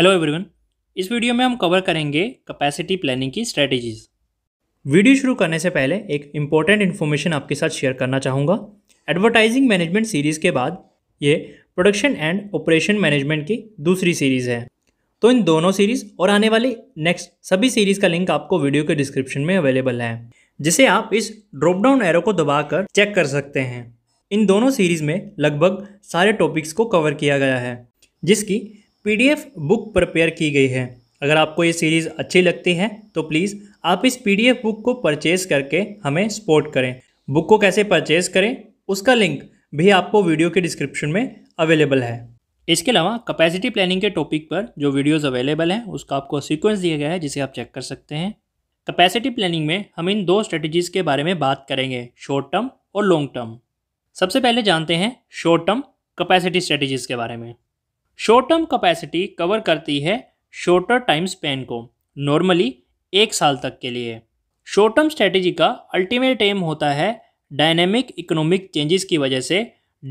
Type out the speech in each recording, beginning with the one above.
hello everyone इस video में हम कवर करेंगे कैपेसिटी प्लानिंग की स्ट्रेटजीज वीडियो शुरू करने से पहले एक इम्पॉर्टेंट इन्फॉर्मेशन आपके साथ शेयर करना चाहूँगा एडवर्टाइजिंग मैनेजमेंट सीरीज़ के बाद ये प्रोडक्शन एंड ऑपरेशन मैनेजमेंट की दूसरी सीरीज़ है तो इन दोनों सीरीज़ और आने वाली नेक्स्ट सभी सीरीज़ का लिंक आपको वीडियो के डिस्क्रिप्शन में अवेलेबल है जिसे आप इस ड्रॉपडाउन एरो को दबाकर चेक कर सकते हैं इन दोनों सीरीज़ में लगभग सारे टॉपिक्स को कवर किया गया है जिसकी पीडीएफ बुक प्रिपेयर की गई है अगर आपको ये सीरीज़ अच्छी लगती है तो प्लीज़ आप इस पीडीएफ बुक को परचेज़ करके हमें सपोर्ट करें बुक को कैसे परचेज़ करें उसका लिंक भी आपको वीडियो के डिस्क्रिप्शन में अवेलेबल है इसके अलावा कैपेसिटी प्लानिंग के टॉपिक पर जो वीडियोस अवेलेबल हैं उसका आपको सीक्वेंस दिया गया है जिसे आप चेक कर सकते हैं कैपेसिटी प्लानिंग में हम इन दो स्ट्रेटजीज़ के बारे में बात करेंगे शॉर्ट टर्म और लॉन्ग टर्म सबसे पहले जानते हैं शॉर्ट टर्म कैपेसिटी स्ट्रेटजीज़ के बारे में शॉर्ट टर्म कैपेसिटी कवर करती है शॉर्टर टाइम स्पेन को नॉर्मली एक साल तक के लिए शॉर्ट टर्म स्ट्रेटेजी का अल्टीमेट एम होता है डायनेमिक इकोनॉमिक चेंजेस की वजह से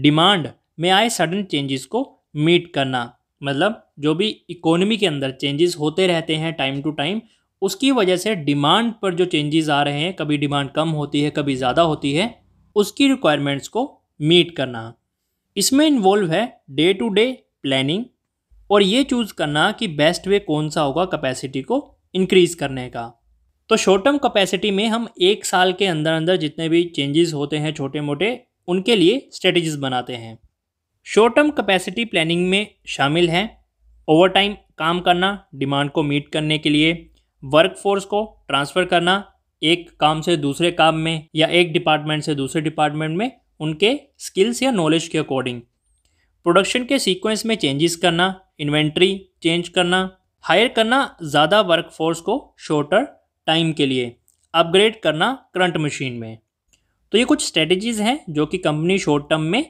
डिमांड में आए सडन चेंजेस को मीट करना मतलब जो भी इकोनॉमी के अंदर चेंजेस होते रहते हैं टाइम टू टाइम उसकी वजह से डिमांड पर जो चेंजेस आ रहे हैं कभी डिमांड कम होती है कभी ज़्यादा होती है उसकी रिक्वायरमेंट्स को मीट करना इसमें इन्वॉल्व है डे टू डे प्लानिंग और ये चूज़ करना कि बेस्ट वे कौन सा होगा कैपेसिटी को इनक्रीज़ करने का तो शॉर्ट टर्म कैपेसिटी में हम एक साल के अंदर अंदर जितने भी चेंजेस होते हैं छोटे मोटे उनके लिए स्ट्रेटजीज बनाते हैं शॉर्ट टर्म कैपेसिटी प्लानिंग में शामिल हैं ओवर टाइम काम करना डिमांड को मीट करने के लिए वर्क फोर्स को ट्रांसफ़र करना एक काम से दूसरे काम में या एक डिपार्टमेंट से दूसरे डिपार्टमेंट में उनके स्किल्स या नॉलेज के अकॉर्डिंग प्रोडक्शन के सीक्वेंस में चेंजेस करना इन्वेंट्री चेंज करना हायर करना ज़्यादा वर्कफोर्स को शॉर्टर टाइम के लिए अपग्रेड करना करंट मशीन में तो ये कुछ स्ट्रेटजीज़ हैं जो कि कंपनी शॉर्ट टर्म में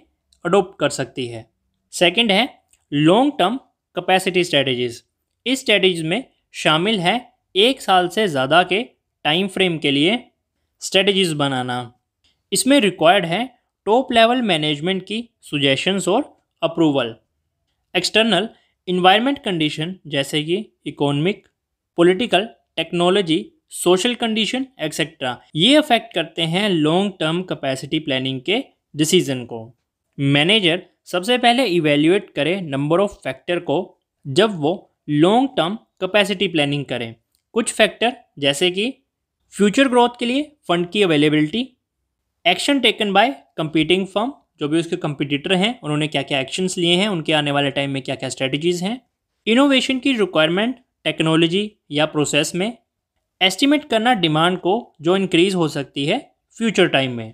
अडोप्ट कर सकती है सेकंड है लॉन्ग टर्म कैपेसिटी स्ट्रेटजीज़ इस स्ट्रेटजीज में शामिल है एक साल से ज़्यादा के टाइम फ्रेम के लिए स्ट्रेटजीज़ बनाना इसमें रिक्वायर्ड है टॉप लेवल मैनेजमेंट की सुजेशंस और अप्रूवल एक्सटर्नल इन्वायरमेंट कंडीशन जैसे कि economic political technology social condition etcetera ये अफेक्ट करते हैं लॉन्ग टर्म कैपेसिटी प्लानिंग के डिसीजन को मैनेजर सबसे पहले इवेल्युएट करे नंबर ऑफ फैक्टर को जब वो लॉन्ग टर्म कैपेसिटी प्लानिंग करें कुछ फैक्टर जैसे कि फ्यूचर ग्रोथ के लिए फंड की availability action taken by competing firm जो भी उसके कंपिटिटर हैं उन्होंने क्या क्या एक्शंस लिए हैं उनके आने वाले टाइम में क्या क्या स्ट्रेटजीज़ हैं इनोवेशन की रिक्वायरमेंट टेक्नोलॉजी या प्रोसेस में एस्टिमेट करना डिमांड को जो इंक्रीज़ हो सकती है फ्यूचर टाइम में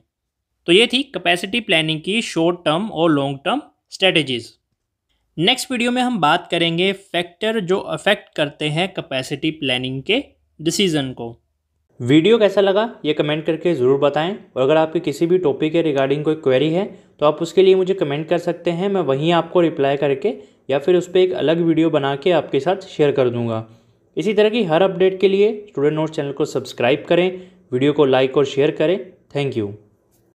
तो ये थी कैपेसिटी प्लानिंग की शॉर्ट टर्म और long term strategies next video में हम बात करेंगे फैक्टर जो अफेक्ट करते हैं कैपेसिटी प्लानिंग के डिसीज़न को वीडियो कैसा लगा ये कमेंट करके ज़रूर बताएं और अगर आपकी किसी भी टॉपिक के रिगार्डिंग कोई क्वेरी है तो आप उसके लिए मुझे कमेंट कर सकते हैं मैं वहीं आपको रिप्लाई करके या फिर उस पर एक अलग वीडियो बना के आपके साथ शेयर कर दूंगा इसी तरह की हर अपडेट के लिए स्टूडेंट नोट्स चैनल को सब्सक्राइब करें वीडियो को लाइक और शेयर करें थैंक यू